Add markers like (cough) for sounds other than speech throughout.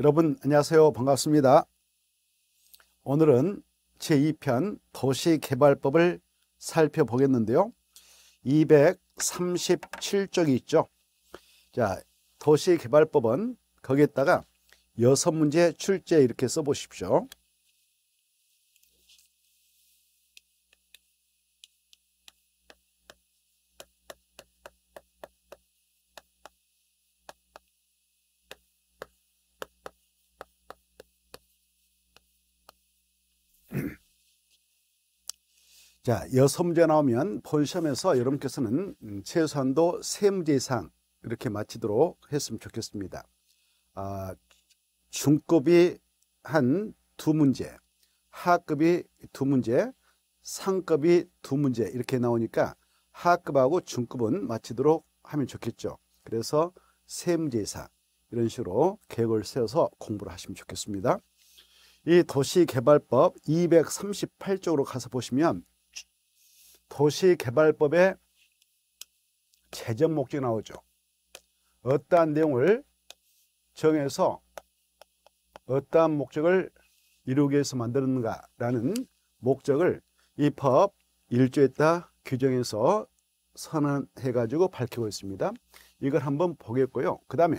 여러분 안녕하세요 반갑습니다 오늘은 제2편 도시개발법을 살펴보겠는데요 237쪽이 있죠 자 도시개발법은 거기에다가 여섯 문제 출제 이렇게 써보십시오 자, 여섯 문제 나오면 본시험에서 여러분께서는 음, 최소한도 세 문제 이상 이렇게 마치도록 했으면 좋겠습니다. 아, 중급이 한 두 문제, 하급이 두 문제, 상급이 두 문제 이렇게 나오니까 하급하고 중급은 마치도록 하면 좋겠죠. 그래서 세 문제 이상 이런 식으로 계획을 세워서 공부를 하시면 좋겠습니다. 이 도시개발법 238쪽으로 가서 보시면 도시개발법에 재정 목적이 나오죠. 어떠한 내용을 정해서 어떠한 목적을 이루기 위해서 만들었는가라는 목적을 이 법 일조에 따 규정해서 선언해가지고 밝히고 있습니다. 이걸 한번 보겠고요. 그 다음에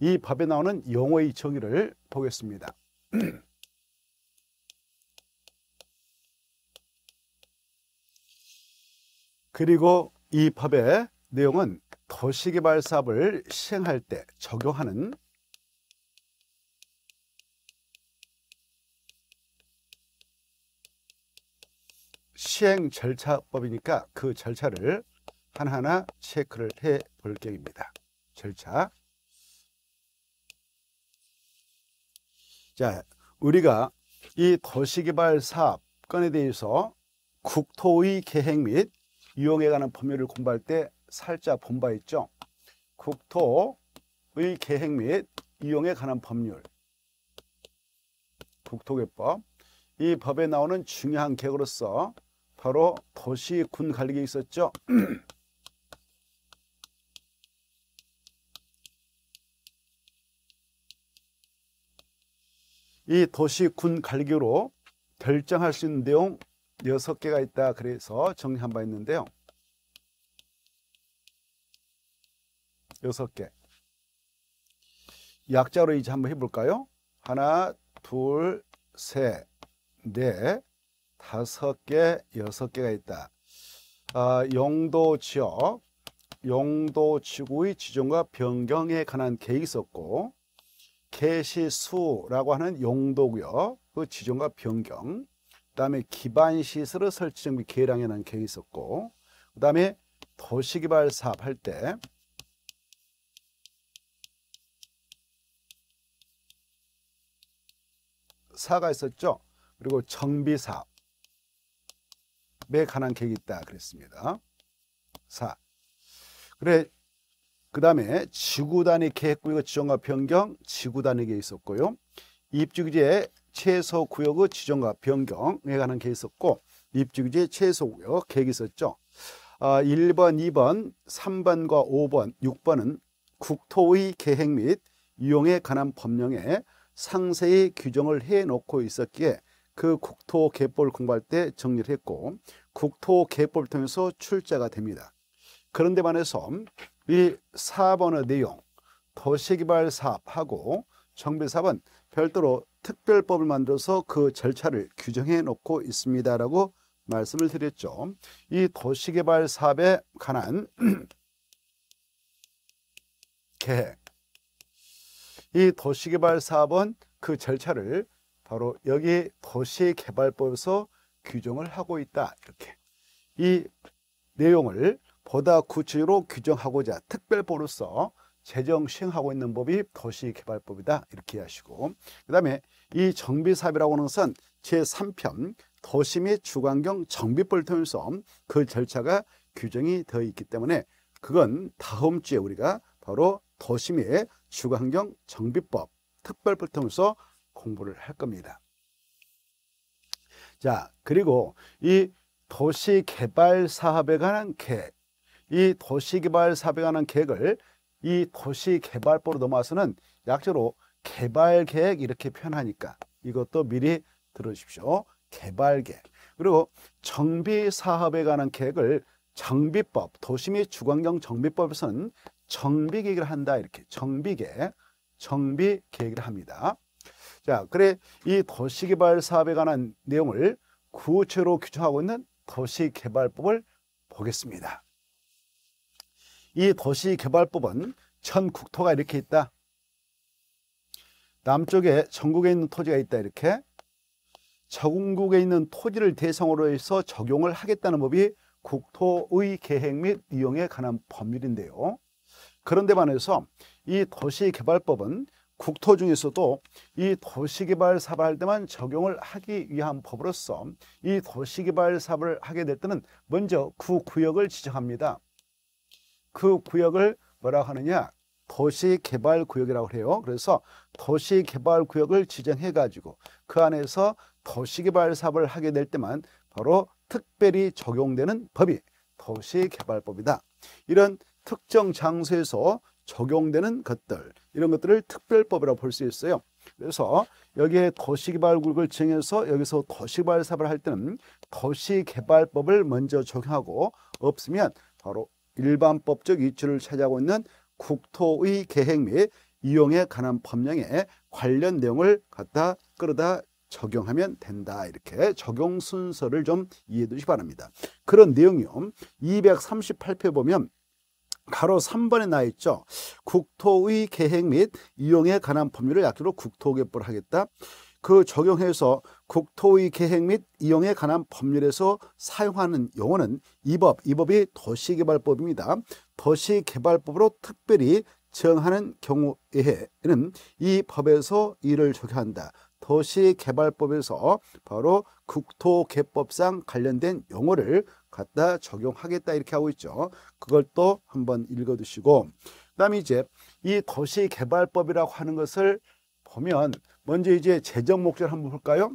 이 법에 나오는 용어의 정의를 보겠습니다. (clears throat) 그리고 이 법의 내용은 도시개발 사업을 시행할 때 적용하는 시행 절차법이니까 그 절차를 하나하나 체크를 해볼 계획입니다. 절차 자, 우리가 이 도시개발 사업건에 대해서 국토의 계획 및 유역에 관한 법률을 공부할 때 살짝 본 바 있죠. 국토의 계획 및 이용에 관한 법률 국토개법 이 법에 나오는 중요한 계획으로서 바로 도시군 관리계 있었죠. (clears throat) 이 도시군 관리계로 결정할 수 있는 내용 여섯 개가 있다 그래서 정리한 바 있는데요. 여섯 개. 약자로 이제 한번 해볼까요? 하나, 둘, 셋, 넷, 네, 다섯 개, 여섯 개가 있다. 아, 영도 지역, 영도 지구의 지정과 변경에 관한 계획이 있었고 개시수라고 하는 용도구역그 지정과 변경. 그다음에 기반 시설을 설치 정비 계량이 계획이 있었고 그다음에 도시개발 사업 할 때 사가 있었죠. 그리고 정비 사업에 관한 계획이 있다 그랬습니다. 사. 그래 그 다음에 지구단위 계획구역 지정과 변경 지구단위 계획이 있었고요. 입주기지의 최소 구역의 지정과 변경에 관한 게 있었고 입지구제 최소 구역 계획이 있었죠. 1번, 아, 2번, 3번과 5번, 6번은 국토의 계획 및 이용에 관한 법령에 상세히 규정을 해놓고 있었기에 그 국토 개법을 공부할 때 정리를 했고 국토 개법을 통해서 출제가 됩니다. 그런데 반해서 이 4번의 내용 도시개발 사업하고 정비 사업은 별도로 특별법을 만들어서 그 절차를 규정해 놓고 있습니다라고 말씀을 드렸죠. 이 도시개발 사업에 관한 (clears throat) 계획. 이 도시개발 사업은 그 절차를 바로 여기 도시개발법에서 규정을 하고 있다. 이렇게. 이 내용을 보다 구체적으로 규정하고자 특별법으로서 재정 시행하고 있는 법이 도시개발법이다 이렇게 하시고 그 다음에 이 정비사업이라고 하는 것은 제3편 도시 및 주관경 정비법을 통해서 그 절차가 규정이 되어 있기 때문에 그건 다음 주에 우리가 바로 도시 및 주관경 정비법 특별법을 통해서 공부를 할 겁니다. 자 그리고 이 도시개발 사업에 관한 계획 이 도시개발 사업에 관한 계획을 이 도시개발법으로 넘어와서는 약자로 개발계획 이렇게 표현하니까 이것도 미리 들어주십시오 개발계획. 그리고 정비사업에 관한 계획을 정비법, 도시 및 주관경 정비법에서는 정비계획을 한다 이렇게 정비계획, 정비계획을 합니다. 자, 그래 이 도시개발 사업에 관한 내용을 구체로 규정하고 있는 도시개발법을 보겠습니다. 이 도시개발법은 전 국토가 이렇게 있다. 남쪽에 전국에 있는 토지가 있다 이렇게 전국에 있는 토지를 대상으로 해서 적용을 하겠다는 법이 국토의 계획 및 이용에 관한 법률인데요. 그런데 반해서 이 도시개발법은 국토 중에서도 이 도시개발 사업을 할 때만 적용을 하기 위한 법으로서 이 도시개발 사업을 하게 될 때는 먼저 그 구역을 지정합니다. 그 구역을 뭐라 하느냐? 도시개발구역이라고 해요. 그래서 도시개발구역을 지정해가지고 그 안에서 도시개발 사업을 하게 될 때만 바로 특별히 적용되는 법이 도시개발법이다. 이런 특정 장소에서 적용되는 것들, 이런 것들을 특별법이라고 볼 수 있어요. 그래서 여기에 도시개발구역을 정해서 여기서 도시개발 사업을 할 때는 도시개발법을 먼저 적용하고 없으면 바로 일반법적 이치를 차지하고 있는 국토의 계획 및 이용에 관한 법령에 관련 내용을 갖다 끌어다 적용하면 된다. 이렇게 적용 순서를 좀 이해해 두시기 바랍니다. 그런 내용이요. 238표 보면 가로 3번에 나 있죠. 국토의 계획 및 이용에 관한 법률을 약대로 국토개법을 하겠다. 그 적용해서 국토의 계획 및 이용에 관한 법률에서 사용하는 용어는 이 법, 이 법이 도시개발법입니다. 도시개발법으로 특별히 정하는 경우에는 이 법에서 이를 적용한다. 도시개발법에서 바로 국토개법상 관련된 용어를 갖다 적용하겠다 이렇게 하고 있죠. 그걸 또 한번 읽어두시고 그다음에 이제 이 도시개발법이라고 하는 것을 보면 먼저 이제 재정 목적을 한번 볼까요?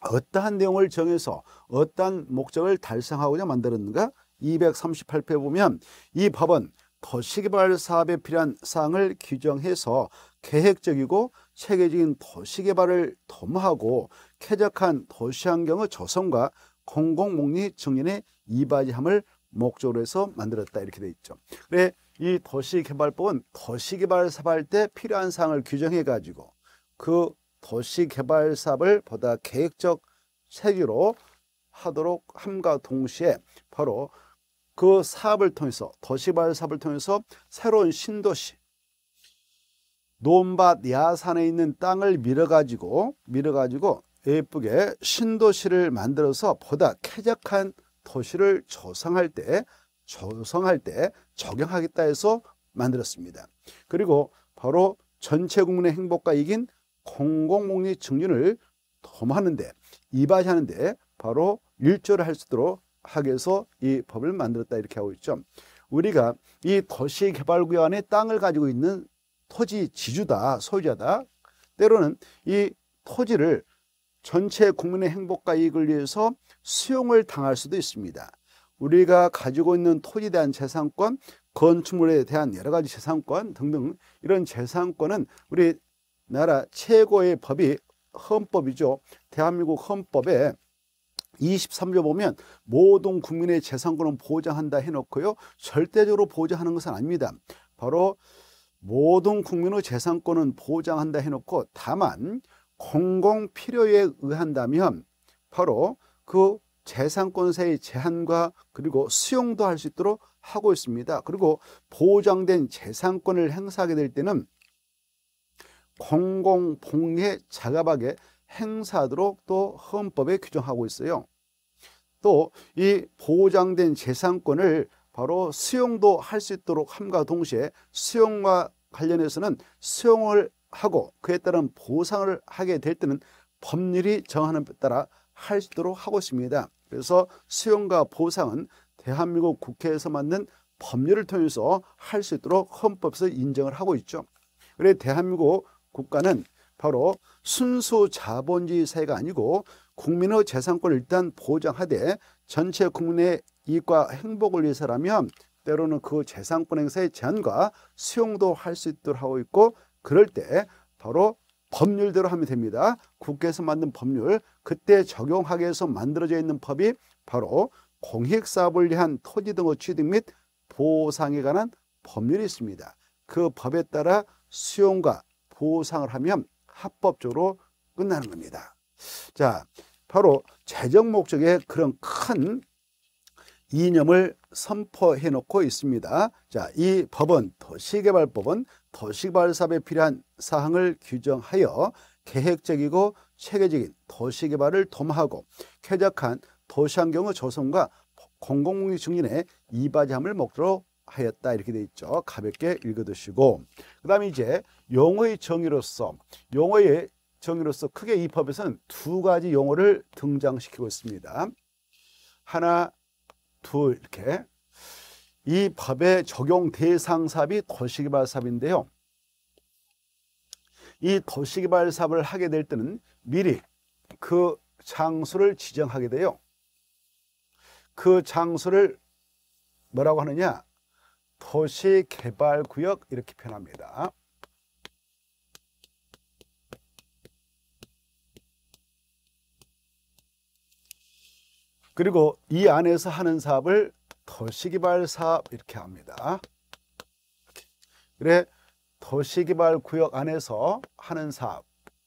어떠한 내용을 정해서 어떠한 목적을 달성하고자 만들었는가? 238페 보면 이 법은 도시개발 사업에 필요한 사항을 규정해서 계획적이고 체계적인 도시개발을 도모하고 쾌적한 도시환경의 조성과 공공목리 증진의 이바지함을 목적으로 해서 만들었다 이렇게 돼 있죠. 그래 이 도시개발법은 도시개발 사업할 때 필요한 사항을 규정해 가지고 그 도시 개발 사업을 보다 계획적 체계로 하도록 함과 동시에 바로 그 사업을 통해서 도시 개발 사업을 통해서 새로운 신도시 논밭 야산에 있는 땅을 밀어가지고 밀어가지고 예쁘게 신도시를 만들어서 보다 쾌적한 도시를 조성할 때 조성할 때 적용하겠다 해서 만들었습니다. 그리고 바로 전체 국민의 행복과 이긴 공공복리 증진을 도모하는데 이바지하는데 바로 일조를 할 수 있도록 하기 위해서 이 법을 만들었다 이렇게 하고 있죠. 우리가 이 도시개발구역 안에 땅을 가지고 있는 토지 지주다 소유자다 때로는 이 토지를 전체 국민의 행복과 이익을 위해서 수용을 당할 수도 있습니다. 우리가 가지고 있는 토지에 대한 재산권, 건축물에 대한 여러 가지 재산권 등등 이런 재산권은 우리 나라 최고의 법이 헌법이죠. 대한민국 헌법에 23조 보면 모든 국민의 재산권은 보장한다 해놓고요. 절대적으로 보장하는 것은 아닙니다. 바로 모든 국민의 재산권은 보장한다 해놓고 다만 공공 필요에 의한다면 바로 그 재산권세의 제한과 그리고 수용도 할 수 있도록 하고 있습니다. 그리고 보장된 재산권을 행사하게 될 때는 공공복리에 자가하게 행사하도록 또 헌법에 규정하고 있어요. 또 이 보장된 재산권을 바로 수용도 할 수 있도록 함과 동시에 수용과 관련해서는 수용을 하고 그에 따른 보상을 하게 될 때는 법률이 정하는 에 따라 할 수 있도록 하고 있습니다. 그래서 수용과 보상은 대한민국 국회에서 만든 법률을 통해서 할 수 있도록 헌법에서 인정을 하고 있죠. 그래 대한민국 국가는 바로 순수 자본주의 사회가 아니고 국민의 재산권을 일단 보장하되 전체 국민의 이익과 행복을 위해서라면 때로는 그 재산권 행사의 제한과 수용도 할 수 있도록 하고 있고 그럴 때 바로 법률대로 하면 됩니다. 국회에서 만든 법률, 그때 적용하기 위해서 만들어져 있는 법이 바로 공익사업을 위한 토지 등의 취득 및 보상에 관한 법률이 있습니다. 그 법에 따라 수용과 보상을 하면 합법적으로 끝나는 겁니다. 자, 바로 재정 목적의 그런 큰 이념을 선포해 놓고 있습니다. 자, 이 법은 도시개발법은 도시개발 사업에 필요한 사항을 규정하여 계획적이고 체계적인 도시개발을 도모하고 쾌적한 도시환경의 조성과 공공복리 증진에 이바지함을 목표로 하였다 이렇게 돼 있죠. 가볍게 읽어두시고 그 다음에 이제 용어의 정의로서 용어의 정의로서 크게 이 법에서는 두 가지 용어를 등장시키고 있습니다. 하나, 둘 이렇게 이 법의 적용 대상 삽이 도시개발 사 삽인데요. 이 도시개발 삽을 하게 될 때는 미리 그 장소를 지정하게 돼요. 그 장소를 뭐라고 하느냐? 도시개발구역 이렇게 표현합니다. 그리고 이 안에서 하는 사업을 도시개발 사업 이렇게 합니다. 그래 도시개발 구역 안에서 하는 사업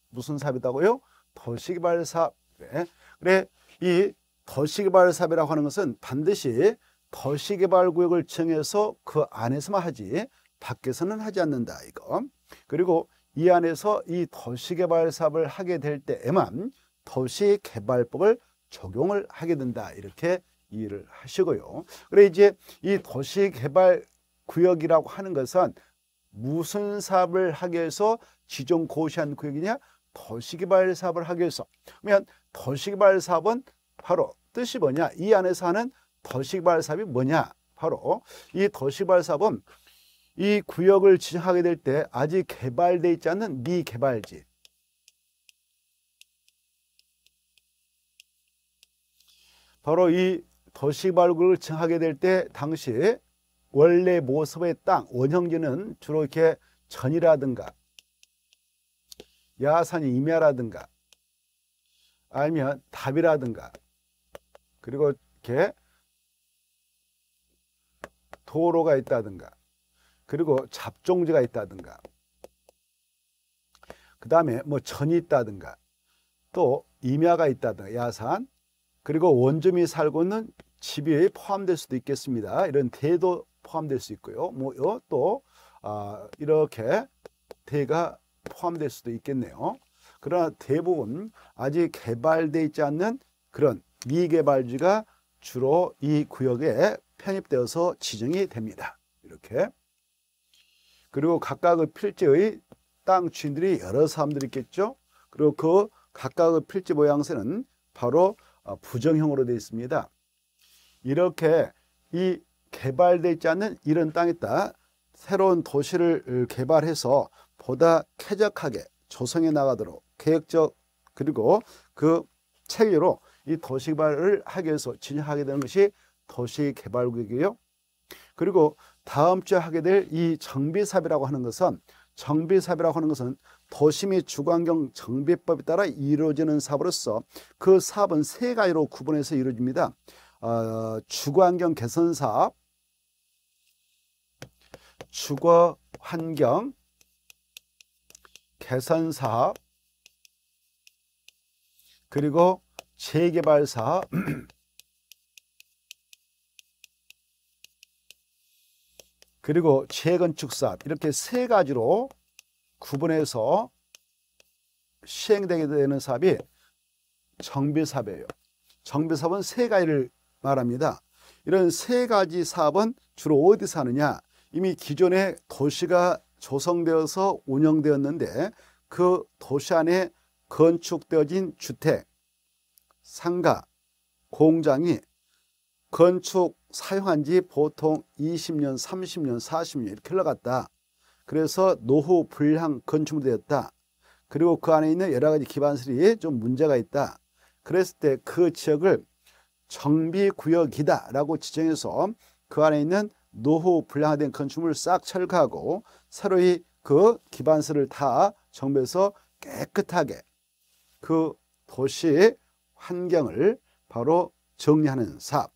무슨 사업이다고요? 도시개발 사업 그래, 그래 이 도시개발 사업이라고 하는 것은 반드시 도시개발구역을 정해서 그 안에서만 하지 밖에서는 하지 않는다 이거 그리고 이 안에서 이 도시개발 사업을 하게 될 때에만 도시개발법을 적용을 하게 된다 이렇게 이해를 하시고요 그래 이제 이 도시개발구역이라고 하는 것은 무슨 사업을 하기 위해서 지정 고시한 구역이냐 도시개발 사업을 하기 위해서 그러면 도시개발 사업은 바로 뜻이 뭐냐 이 안에서 하는 도시발삽이 뭐냐? 바로 이 도시발삽은 이 구역을 지정하게 될 때 아직 개발돼 있지 않은 미개발지 바로 이 도시발굴을 정하게 될 때 당시 원래 모습의 땅, 원형지는 주로 이렇게 전이라든가 야산이 임야라든가 아니면 답이라든가 그리고 이렇게 도로가 있다든가 그리고 잡종지가 있다든가 그 다음에 뭐 천이 있다든가 또 임야가 있다든가 야산 그리고 원주민이 살고 있는 집이 포함될 수도 있겠습니다. 이런 대도 포함될 수 있고요. 뭐또 아, 이렇게 대가 포함될 수도 있겠네요. 그러나 대부분 아직 개발돼 있지 않는 그런 미개발지가 주로 이 구역에 편입되어서 지정이 됩니다. 이렇게. 그리고 각각의 필지의 땅 주인들이 여러 사람들이 있겠죠. 그리고 그 각각의 필지 모양새는 바로 어, 부정형으로 되어 있습니다. 이렇게 이 개발되어 있지 않는 이런 땅에다 새로운 도시를 개발해서 보다 쾌적하게 조성해 나가도록 계획적 그리고 그 체계로 이 도시개발을 하기 위해서 진행하게 되는 것이 도시개발국이고요. 그리고 다음 주에 하게 될 이 정비사업이라고 하는 것은 정비사업이라고 하는 것은 도시 및 주관경 정비법에 따라 이루어지는 사업으로서 그 사업은 세 가지로 구분해서 이루어집니다. 어, 주거경 개선 사업, 주거환경 개선 사업, 그리고 재개발 사업, (clears throat) 그리고 재건축사업 이렇게 세 가지로 구분해서 시행되게 되는 사업이 정비사업이에요. 정비사업은 세 가지를 말합니다. 이런 세 가지 사업은 주로 어디서 하느냐 이미 기존의 도시가 조성되어서 운영되었는데 그 도시 안에 건축되어진 주택, 상가, 공장이 건축 사용한 지 보통 20년, 30년, 40년 이렇게 흘러갔다. 그래서 노후 불량 건축물되었다. 그리고 그 안에 있는 여러 가지 기반설이 좀 문제가 있다. 그랬을 때 그 지역을 정비구역이다라고 지정해서 그 안에 있는 노후 불량화된 건축물을 싹 철거하고 새로이 그 기반설을 다 정비해서 깨끗하게 그 도시 환경을 바로 정리하는 사업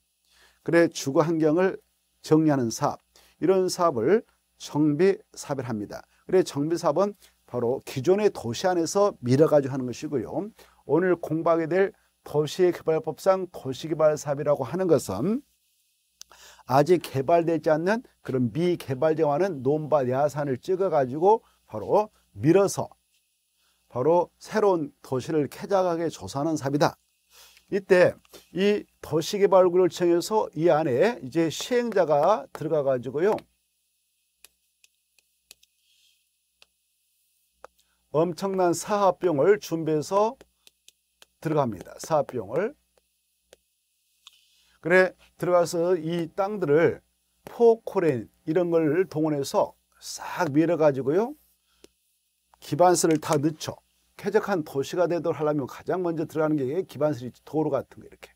그래 주거 환경을 정리하는 사업 이런 사업을 정비 사업을합니다 그래 정비 사업은 바로 기존의 도시 안에서 밀어가지고 하는 것이고요. 오늘 공부하게 될 도시개발법상 도시개발 사업이라고 하는 것은 아직 개발되지 않는 그런 미개발지와는 논밭 야산을 찍어가지고 바로 밀어서 바로 새로운 도시를 쾌적하게 조사하는 사업이다. 이때 이 도시개발구를 청해서 이 안에 이제 시행자가 들어가 가지고요. 엄청난 사업병을 준비해서 들어갑니다. 사업병을 그래 들어가서 이 땅들을 포코렌 이런 걸 동원해서 싹 밀어 가지고요. 기반서를 다 넣죠. 쾌적한 도시가 되도록 하려면 가장 먼저 들어가는 게 기반시설 도로 같은 거 이렇게.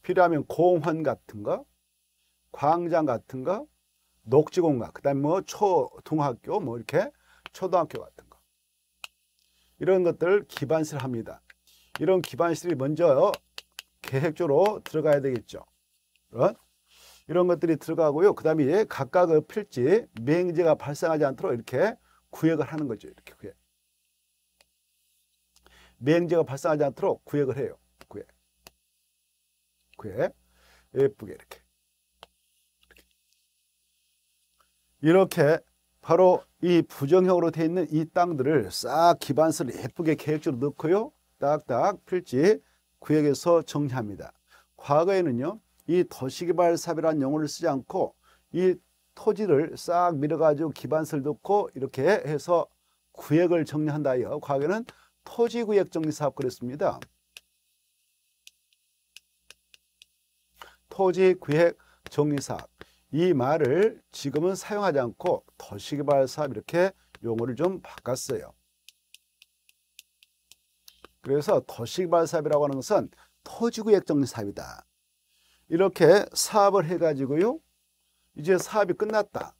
필요하면 공원 같은 거, 광장 같은 거, 녹지공간그 다음에 뭐 초등학교, 뭐 이렇게 초등학교 같은 거. 이런 것들 기반시설 합니다. 이런 기반시설이 먼저 계획적으로 들어가야 되겠죠. 그런 이런 것들이 들어가고요. 그 다음에 각각의 필지 맹행제가 발생하지 않도록 이렇게 구획을 하는 거죠. 이렇게 구획. 미행가 발생하지 않도록 구획을 해요. 구획. 구획. 예쁘게 이렇게. 이렇게 바로 이 부정형으로 되어 있는 이 땅들을 싹 기반서를 예쁘게 계획적으로 넣고요. 딱딱 필지 구역에서 정리합니다. 과거에는요. 이 도시개발 사업이라는 용어를 쓰지 않고 이 토지를 싹 밀어가지고 기반서를 넣고 이렇게 해서 구획을 정리한다 하여 과거에는 토지구획 정리사업 그랬습니다. 토지구획 정리사업 이 말을 지금은 사용하지 않고 도시개발 사업 이렇게 용어를 좀 바꿨어요. 그래서 도시개발 사업이라고 하는 것은 토지구획 정리 사업이다. 이렇게 사업을 해가지고요. 이제 사업이 끝났다.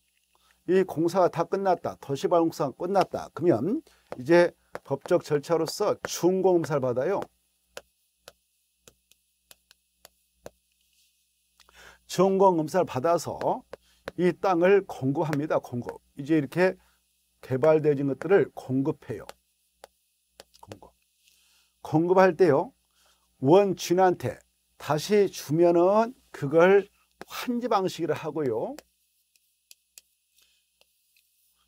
이 공사가 다 끝났다. 도시발공사가 끝났다. 그러면 이제 법적 절차로서 준공검사를 받아요. 준공검사를 받아서 이 땅을 공급합니다. 공급. 이제 이렇게 개발되어진 것들을 공급해요. 공급. 공급할 때요. 원주한테 다시 주면은 그걸 환지 방식이라 하고요.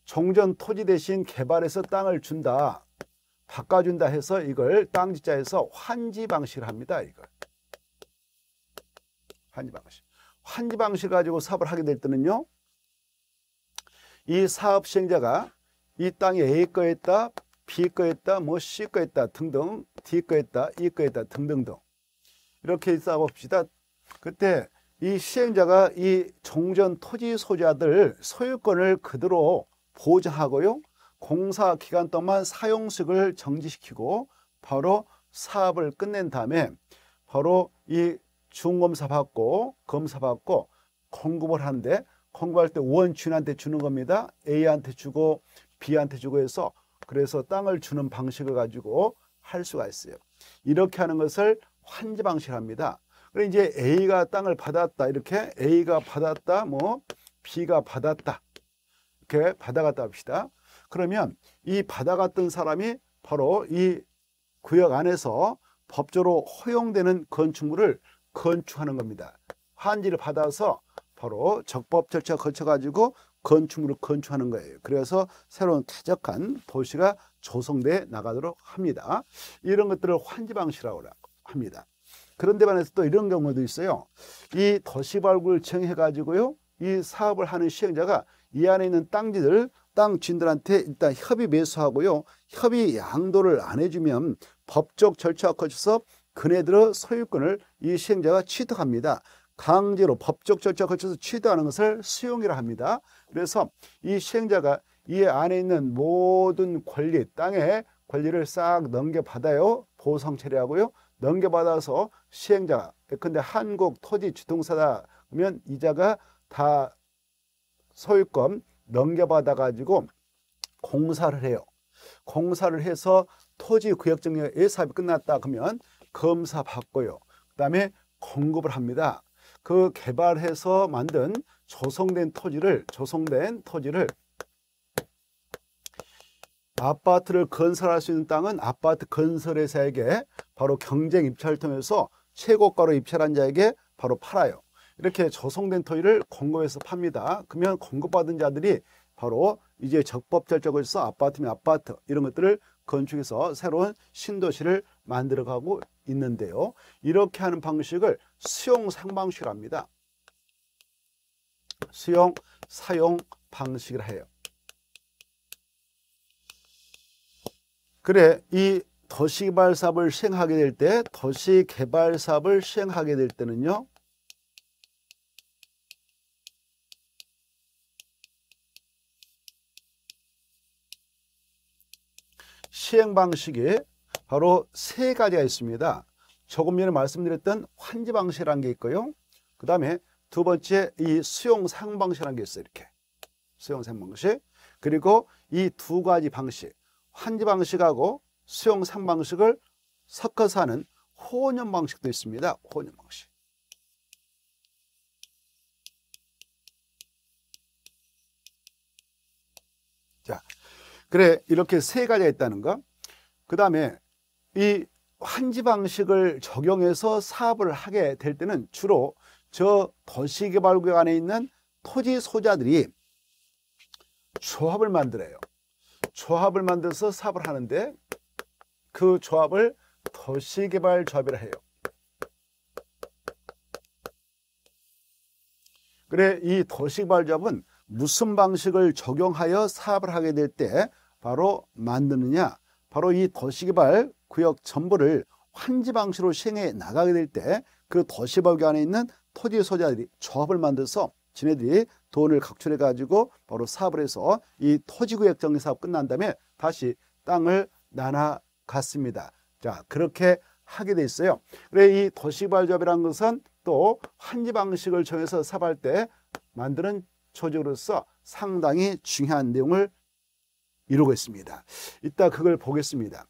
종전 토지 대신 개발해서 땅을 준다. 바꿔준다 해서 이걸 땅지자에서 환지 방식을 합니다. 이걸 환지 방식. 환지 방식 가지고 사업을 하게 될 때는요. 이 사업 시행자가 이 땅이 A 거였다, B 거였다, 뭐 C 거였다 등등, D 거였다, E 거였다 등등등 이렇게 싸웁시다. 그때 이 시행자가 이 종전 토지 소유자들 소유권을 그대로 보호하고요 공사 기간 동안 사용식을 정지시키고 바로 사업을 끝낸 다음에 바로 이 중검사 받고 검사 받고 공급을 하는데 공급할 때 원주인한테 주는 겁니다. A한테 주고 B한테 주고 해서 그래서 땅을 주는 방식을 가지고 할 수가 있어요. 이렇게 하는 것을 환지 방식합니다. 그래 이제 A가 땅을 받았다 이렇게 A가 받았다 뭐 B가 받았다 이렇게 받아갔다 합시다. 그러면 이 받아갔던 사람이 바로 이 구역 안에서 법적으로 허용되는 건축물을 건축하는 겁니다. 환지를 받아서 바로 적법 절차 거쳐가지고 건축물을 건축하는 거예요. 그래서 새로운 쾌적한 도시가 조성돼 나가도록 합니다. 이런 것들을 환지방식이라고 합니다. 합니다. 그런데 반해서 또 이런 경우도 있어요. 이 도시발굴청 해가지고요. 이 사업을 하는 시행자가 이 안에 있는 땅지들 땅주들한테 일단 협의 매수하고요. 협의 양도를 안 해주면 법적 절차와 거쳐서 그네들의 소유권을 이 시행자가 취득합니다. 강제로 법적 절차 거쳐서 취득하는 것을 수용이라 합니다. 그래서 이 시행자가 이 안에 있는 모든 권리, 땅의 권리를 싹 넘겨받아요. 보상 처리하고요. 넘겨받아서 시행자 근데 한국 토지 주통사다 그러면 이자가 다 소유권 넘겨받아 가지고 공사를 해요. 공사를 해서 토지 구역증에 예삽이 끝났다 그러면 검사 받고요. 그다음에 공급을 합니다. 그 개발해서 만든 조성된 토지를 조성된 토지를 아파트를 건설할 수 있는 땅은 아파트 건설회사에게 바로 경쟁 입찰을 통해서 최고가로 입찰한 자에게 바로 팔아요. 이렇게 저성된 토의를 공급해서 팝니다. 그러면 공급받은 자들이 바로 이제 적법절적을 해서 아파트면 아파트 이런 것들을 건축해서 새로운 신도시를 만들어가고 있는데요. 이렇게 하는 방식을 수용 상방식이합니다 수용 사용 방식을 해요. 그래 이 도시 개발 사업을 시행하게 될 때, 도시 개발 사업을 시행하게 될 때는요. 시행 방식이 바로 세 가지가 있습니다. 조금 전에 말씀드렸던 환지 방식이라는 게 있고요. 그 다음에 두 번째 이 수용 사용 방식이라는 게 있어요. 이렇게 수용 사용 방식 그리고 이 두 가지 방식 환지 방식하고 수용 상방식을 섞어서 하는 혼연 방식도 있습니다. 혼연 방식. 자, 그래 이렇게 세 가지가 있다는 거. 그 다음에 이 환지 방식을 적용해서 사업을 하게 될 때는 주로 저 도시개발구역 안에 있는 토지 소자들이 조합을 만들어요. 조합을 만들어서 사업을 하는데 그 조합을 도시개발 조합이라 해요. 그래 이 도시개발 조합은 무슨 방식을 적용하여 사업을 하게 될 때 바로 만드느냐 바로 이 도시개발 구역 전부를 환지 방식으로 시행해 나가게 될 때 그 도시발교 안에 있는 토지 소자들이 조합을 만들어서 지네들이 돈을 각출해 가지고 바로 사업을 해서 이 토지구역 정리 사업 끝난 다음에 다시 땅을 나눠 같습니다. 자, 그렇게 하게 돼 있어요. 그래 이 도시발접이라는 것은 또 환지 방식을 정해서 삽할 때 만드는 조직으로서 상당히 중요한 내용을 이루고 있습니다. 이따 그걸 보겠습니다.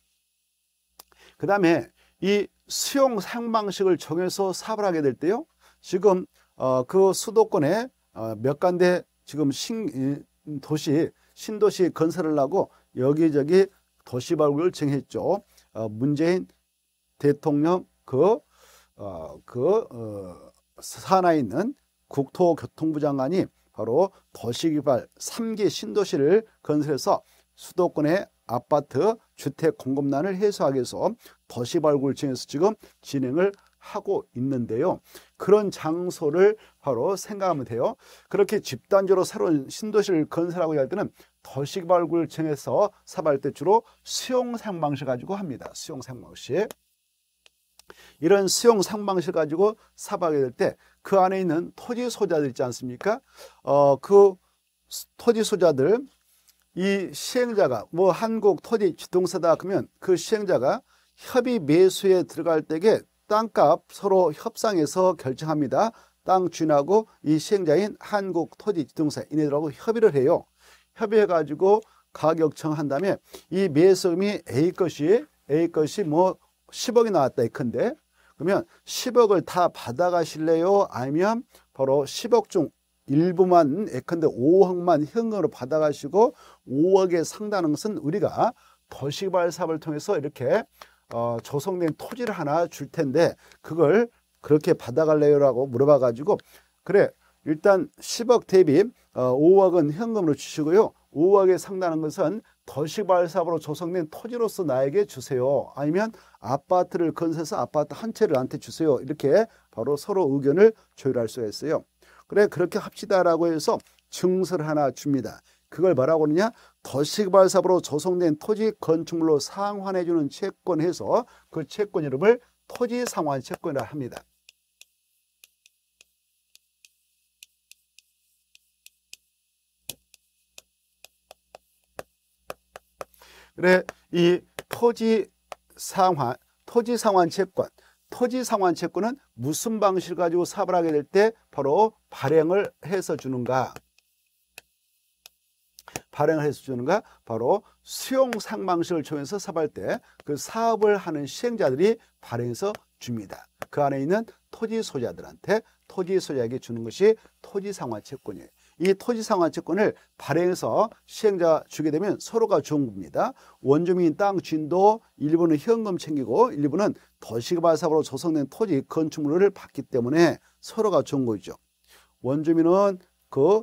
그 다음에 이 수용 사용 방식을 정해서 삽을 하게 될 때요. 지금 어, 그 수도권에 어, 몇 간데 지금 신, 도시 신도시 건설을 하고 여기저기 도시발굴을 진했죠 어, 문재인 대통령 그, 어, 그, 어, 산하에 있는 국토교통부 장관이 바로 도시개발 3기 신도시를 건설해서 수도권의 아파트 주택 공급난을 해소하기 위해서 도시발굴 진행서 지금 진행을 하고 있는데요. 그런 장소를 바로 생각하면 돼요. 그렇게 집단적으로 새로운 신도시를 건설하고 할 때는 거시발굴층에서 사발때 주로 수용 상방실 가지고 합니다. 수용 상방실. 이런 수용 상방실 가지고 사박이 될 때 그 안에 있는 토지 소자들 있지 않습니까? 어, 그 토지 소자들 이 시행자가 뭐 한국 토지 지동사다 그러면 그 시행자가 협의 매수에 들어갈 때에 땅값 서로 협상해서 결정합니다. 땅 주인하고 이 시행자인 한국 토지 지동사 이네들하고 협의를 해요. 협의해가지고 가격 청한 다음에 이 매수금이 A 것이 A 것이 뭐 10억이 나왔다 이컨데 그러면 10억을 다 받아가실래요? 아니면 바로 10억 중 일부만 예컨대 5억만 현금으로 받아가시고 5억의 상당한 것은 우리가 도시발 사업을 통해서 이렇게 어, 조성된 토지를 하나 줄 텐데 그걸 그렇게 받아갈래요라고 물어봐가지고 그래 일단 10억 대비 5억은 어, 현금으로 주시고요. 5억에 상당한 것은 도시발사업으로 조성된 토지로서 나에게 주세요. 아니면 아파트를 건설해서 아파트 한 채를 나한테 주세요. 이렇게 바로 서로 의견을 조율할 수가 있어요. 그래 그렇게 합시다라고 해서 증서를 하나 줍니다. 그걸 뭐라고 하느냐 도시발사업으로 조성된 토지 건축물로 상환해주는 채권해서 그 채권 이름을 토지상환 채권이라 합니다. 그래 이 토지 상환 토지 상환 채권 토지 상환 채권은 무슨 방식을 가지고 사업을 하게 될 때 바로 발행을 해서 주는가 발행을 해서 주는가 바로 수용상 방식을 통해서 사업할 때 그 사업을 하는 시행자들이 발행해서 줍니다 그 안에 있는 토지 소유자들한테 토지 소유자에게 주는 것이 토지 상환 채권이에요 이 토지상환채권을 발행해서 시행자 주게 되면 서로가 좋은 겁니다. 원주민 땅 주인도 일부는 현금 챙기고 일부는 도시개발사업으로 조성된 토지 건축물을 받기 때문에 서로가 좋은 거죠. 원주민은 그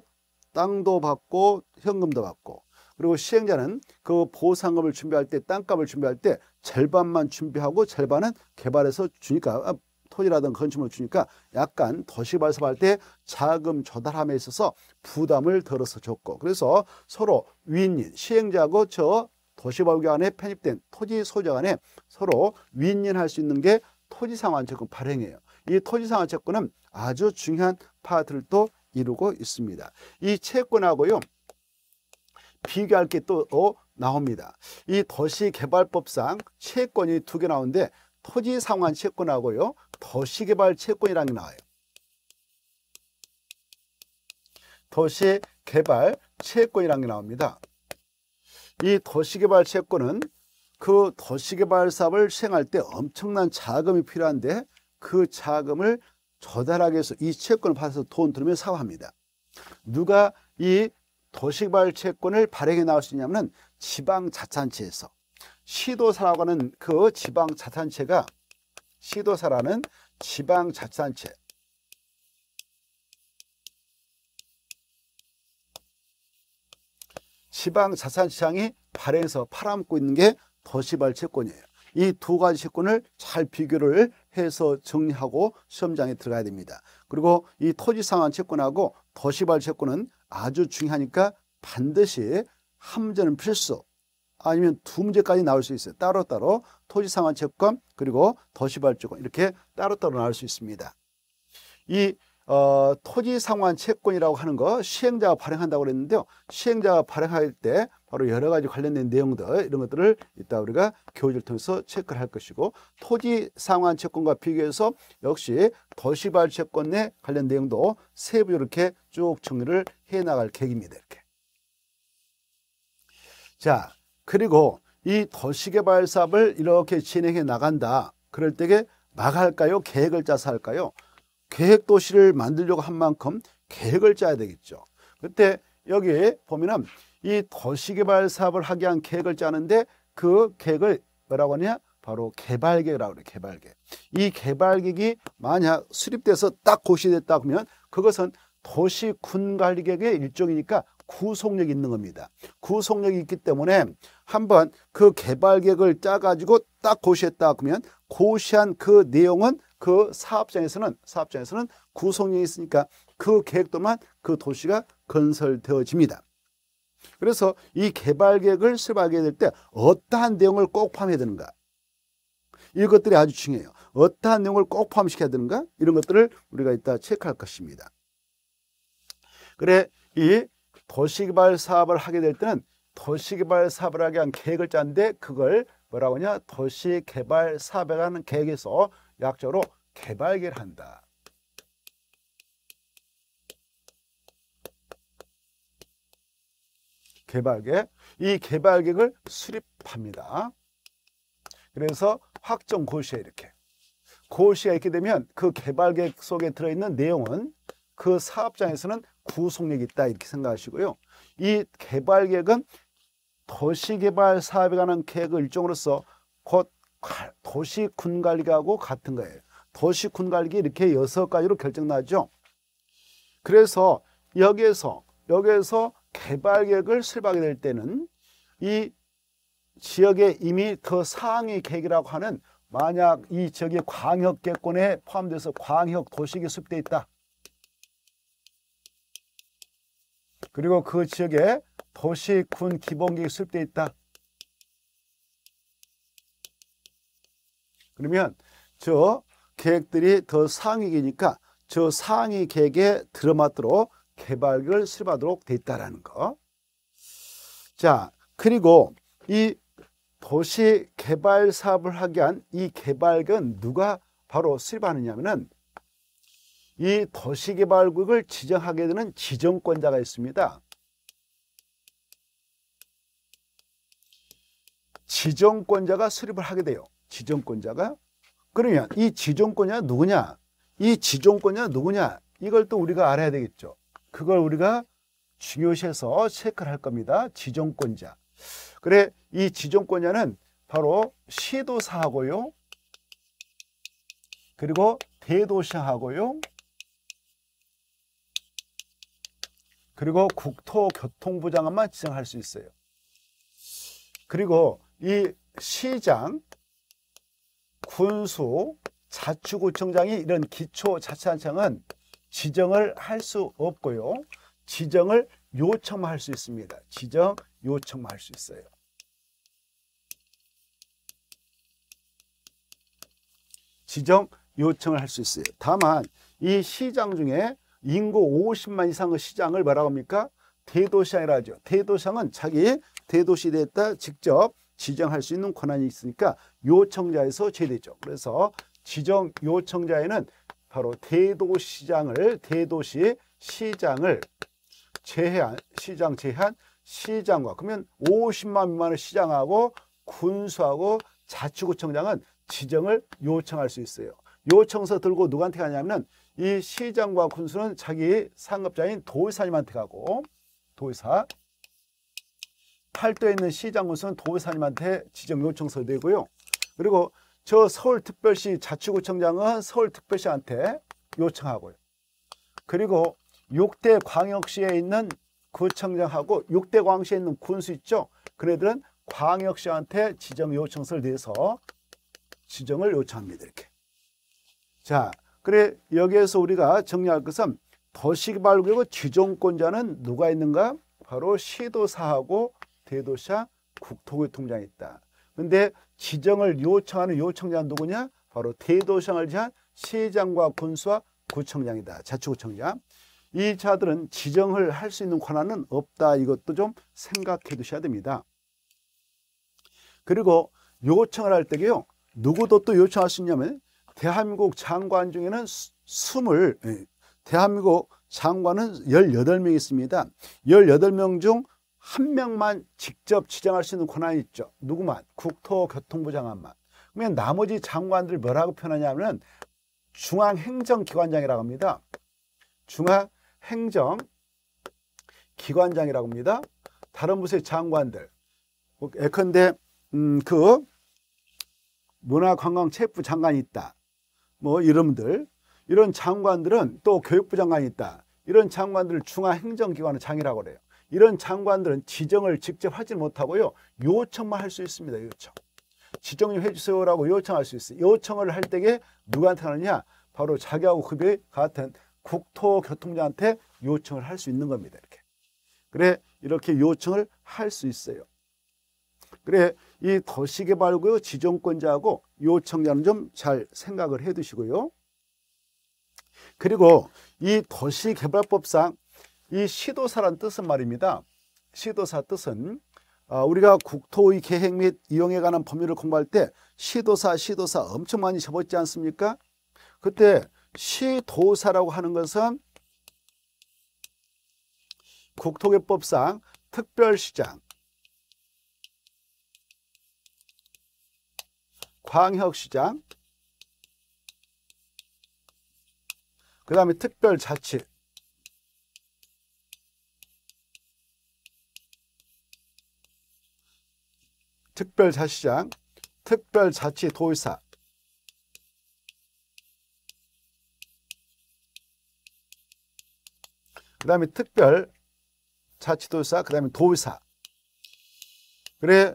땅도 받고 현금도 받고 그리고 시행자는 그 보상금을 준비할 때 땅값을 준비할 때 절반만 준비하고 절반은 개발해서 주니까 아, 토지라든 건축물을 주니까 약간 도시 발생할 때 자금 조달함에 있어서 부담을 덜어서 줬고 그래서 서로 윈윈 시행자하고 저 도시발교 안에 편입된 토지 소유 간에 서로 윈윈할 수 있는 게 토지상환채권 발행이에요. 이 토지상환채권은 아주 중요한 파트를 또 이루고 있습니다. 이 채권하고요. 비교할 게 또 나옵니다. 이 도시개발법상 채권이 두 개 나오는데 토지 상환 채권하고요. 도시개발 채권이라는 게 나와요. 도시개발 채권이라는 게 나옵니다. 이 도시개발 채권은 그 도시개발 사업을 시행할 때 엄청난 자금이 필요한데 그 자금을 조달하기 위해서 이 채권을 받아서 돈 들으면 사업합니다. 누가 이 도시개발 채권을 발행해 나올 수 있냐면 지방자치체에서 시도사라고 하는 그 지방자산체가 시도사라는 지방자산체 지방자산시장이 발행해서 팔아먹고 있는 게 도시발채권이에요. 이 두 가지 채권을 잘 비교를 해서 정리하고 시험장에 들어가야 됩니다. 그리고 이 토지상환 채권하고 도시발채권은 아주 중요하니까 반드시 함전은 필수 아니면 두 문제까지 나올 수 있어요. 따로따로 토지상환채권 그리고 도시발주권 이렇게 따로따로 나올 수 있습니다. 이 어, 토지상환채권이라고 하는 거 시행자가 발행한다고 그랬는데요. 시행자가 발행할 때 바로 여러 가지 관련된 내용들 이런 것들을 이따 우리가 교육을 통해서 체크를 할 것이고 토지상환채권과 비교해서 역시 도시발채권 내 관련 내용도 세부 이렇게 쭉 정리를 해나갈 계획입니다. 이렇게. 자, 그리고 이 도시개발 사업을 이렇게 진행해 나간다. 그럴 때에 막할까요? 계획을 짜서 할까요? 계획 도시를 만들려고 한 만큼 계획을 짜야 되겠죠. 그때 여기 보면은 이 도시개발 사업을 하게 한 계획을 짜는데 그 계획을 뭐라고 하냐? 바로 개발계획이라고 그래요. 개발계획. 이 개발계획이 만약 수립돼서 딱 고시됐다 그러면 그것은 도시군관리계획의 일종이니까 구속력이 있는 겁니다. 구속력이 있기 때문에 한번 그 개발 계획을 짜가지고 딱 고시했다 그러면 고시한 그 내용은 그 사업장에서는 사업장에서는 구성이 있으니까 그 계획도만 그 도시가 건설되어집니다. 그래서 이 개발 계획을 수립하게 될 때 어떠한 내용을 꼭 포함해야 되는가? 이것들이 아주 중요해요. 어떠한 내용을 꼭 포함시켜야 되는가? 이런 것들을 우리가 이따 체크할 것입니다. 그래, 이 도시개발 사업을 하게 될 때는 도시개발 사업을 하게 한 계획을 짠데 그걸 뭐라고 하냐 도시개발 사업에 관한 계획에서 약적으로 개발계를 한다. 개발계 이 개발계획을 수립합니다. 그래서 확정 고시에 이렇게 고시가 있게 되면 그 개발계획 속에 들어있는 내용은 그 사업장에서는 구속력이 있다 이렇게 생각하시고요. 이 개발계획은 도시개발 사업에 관한 계획의 일종으로서 곧 도시 군갈기하고 같은 거예요. 도시 군갈기 이렇게 여섯 가지로 결정나죠. 그래서 여기에서 여기에서 개발 계획을 수립하게 될 때는 이 지역에 이미 더 그 상위 계획이라고 하는 만약 이 지역의 광역 계권에 포함돼서 광역 도시계 수립돼 있다. 그리고 그 지역에 도시군 기본계획 수립되 있다. 그러면 저 계획들이 더 상위기니까 저 상위 계획에 들어맞도록 개발을 수립하도록 돼 있다라는 거. 자, 그리고 이 도시 개발 사업을 하게 한 이 개발은 누가 바로 수립하느냐면은 이 도시개발국을 지정하게 되는 지정권자가 있습니다. 지정권자가 수립을 하게 돼요. 지정권자가. 그러면 이 지정권자 누구냐? 이 지정권자 누구냐? 이걸 또 우리가 알아야 되겠죠. 그걸 우리가 중요시해서 체크를 할 겁니다. 지정권자. 그래, 이 지정권자는 바로 시도사하고요. 그리고 대도시하고요. 그리고 국토교통부 장관만 지정할 수 있어요. 그리고 이 시장, 군수, 자치구청장이 이런 기초 자치단체장은 지정을 할 수 없고요. 지정을 요청만 할 수 있습니다. 지정 요청만 할 수 있어요. 지정 요청을 할 수 있어요. 다만 이 시장 중에 인구 50만 이상의 시장을 뭐라고 합니까? 대도시이라 하죠. 대도상은 자기 대도시 됐다 직접 지정할 수 있는 권한이 있으니까 요청자에서 제대죠 그래서 지정 요청자에는 바로 대도시장을 대도시 시장을 제한 시장 제한 시장과 그러면 50만 미만의 시장하고 군수하고 자치구청장은 지정을 요청할 수 있어요. 요청서 들고 누구한테 가냐면 이 시장과 군수는 자기 상급자인 도의사님한테 가고 도의사 팔도에 있는 시장 군수는 도의사님한테 지정 요청서 내고요. 그리고 저 서울특별시 자치구청장은 서울특별시한테 요청하고요. 그리고 6대 광역시에 있는 구청장하고 6대 광시에 있는 군수 있죠. 그네들은 광역시한테 지정 요청서를 내서 지정을 요청합니다. 이렇게. 자, 그래 여기에서 우리가 정리할 것은 도시개발구역의 지정권자는 누가 있는가? 바로 시도사하고 대도시와 국토교통장이 있다. 근데 지정을 요청하는 요청자는 누구냐? 바로 대도시장을 지한 시장과 군수와 구청장이다. 자치구청장. 이 자들은 지정을 할 수 있는 권한은 없다. 이것도 좀 생각해 두셔야 됩니다. 그리고 요청을 할 때요. 누구도 또 요청할 수 있냐면 대한민국 장관 중에는 스물 예, 대한민국 장관은 열여덟 명이 있습니다. 열여덟 명 중 한 명만 직접 지정할 수 있는 권한이 있죠. 누구만? 국토교통부 장관만. 그러면 나머지 장관들 뭐라고 표현하냐면 중앙행정기관장이라고 합니다. 중앙행정기관장이라고 합니다. 다른 부서의 장관들. 뭐, 예컨대 음, 그 문화관광체육부 장관이 있다. 뭐 이름들 이런 장관들은 또 교육부 장관이 있다. 이런 장관들을 중앙행정기관의 장이라고 그래요. 이런 장관들은 지정을 직접 하지 못하고요. 요청만 할 수 있습니다. 요청. 지정 좀 해주세요라고 요청할 수 있어요. 요청을 할 때에 누구한테 하느냐? 바로 자기하고 급이 같은 국토교통부한테 요청을 할 수 있는 겁니다. 이렇게. 그래 이렇게 요청을 할 수 있어요. 그래 이 도시개발구 지정권자하고 요청자는 좀 잘 생각을 해 두시고요. 그리고 이 도시개발법상 이 시도사란 뜻은 말입니다. 시도사 뜻은 아, 우리가 국토의 계획 및 이용에 관한 법률을 공부할 때 시도사, 시도사 엄청 많이 접었지 않습니까? 그때 시도사라고 하는 것은 국토개법상 특별시장, 광역시장, 그 다음에 특별자치, 특별자치장, 특별자치도의사, 그 다음에 특별자치도사, 의그 다음에 도의사. 그래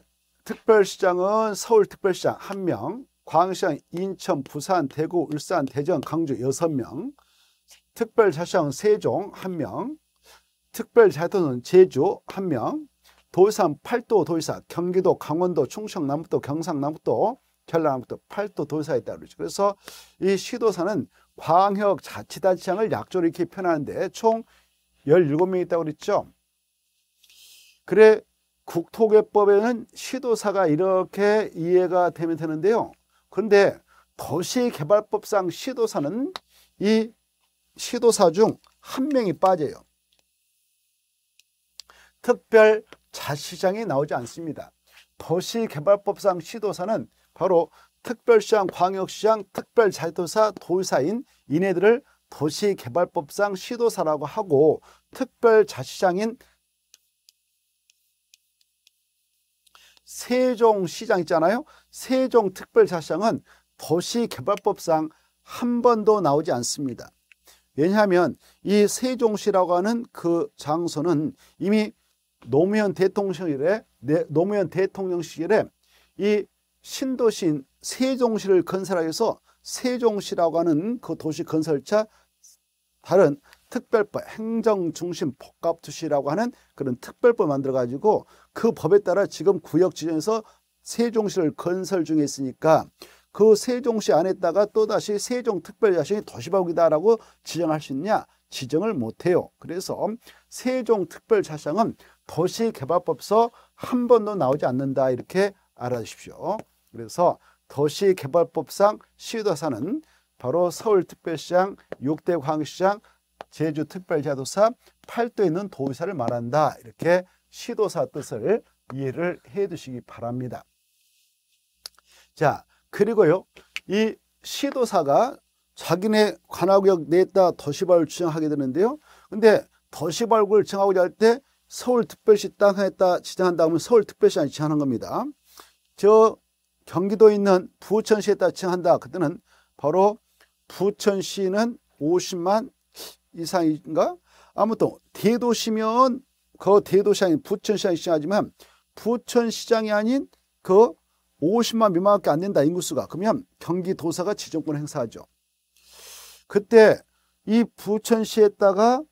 특별시장은 서울특별시장 1명, 광시장 인천, 부산, 대구, 울산, 대전, 강주 6명, 특별자치장 세종 1명, 특별자치도는 제주 1명, 도의산 8도 도의사, 경기도, 강원도, 충청, 남북도, 경상, 남북도, 전라, 남북도 8도 도의사에 따르죠 그래서 이 시도사는 광역자치단체장을 약조로 이렇게 표현하는데 총 17명이 있다고 그랬죠. 그래 국토개법에는 시도사가 이렇게 이해가 되면 되는데요. 그런데 도시개발법상 시도사는 이 시도사 중 한 명이 빠져요. 특별 자시장이 나오지 않습니다. 도시개발법상 시도사는 바로 특별시장, 광역시장, 특별자치도사, 도의사인 이네들을 도시개발법상 시도사라고 하고 특별자치장인 세종시장 있잖아요. 세종특별자치장은 도시개발법상 한 번도 나오지 않습니다. 왜냐하면 이 세종시라고 하는 그 장소는 이미 노무현 대통령 시절에 네, 노무현 대통령 시절에 이 신도시인 세종시를 건설하여서 세종시라고 하는 그 도시 건설차 다른 특별법, 행정중심 복합투시라고 하는 그런 특별법 만들어가지고 그 법에 따라 지금 구역 지정에서 세종시를 건설 중에 있으니까 그 세종시 안에다가 또다시 세종특별자치시 도시방이다라고 지정할 수 있냐? 지정을 못해요. 그래서 세종특별자치은 도시개발법서 한 번도 나오지 않는다 이렇게 알아주십시오. 그래서 도시개발법상 시도사는 바로 서울특별시장, 6대 광시장 제주 특별자도사 팔도에 있는 도의사를 말한다. 이렇게 시도사 뜻을 이해를 해 두시기 바랍니다. 자, 그리고요. 이 시도사가 자기네 관악역 내에다 도시발을 주장하게 되는데요. 근데 도시발굴 을 정하고자 할 때 서울특별시 땅에다 지정한다 하면 서울특별시 안에 지정하는 겁니다. 저 경기도에 있는 부천시에다 지정한다. 그때는 바로 부천시는 50만 이상인가? 아무튼 대도시면 그 대도시 아닌 부천시장이지만 부천시장이 아닌 그 50만 미만밖에 안 된다 인구수가 그러면 경기도사가 지정권 행사하죠. 그때 이 부천시에다가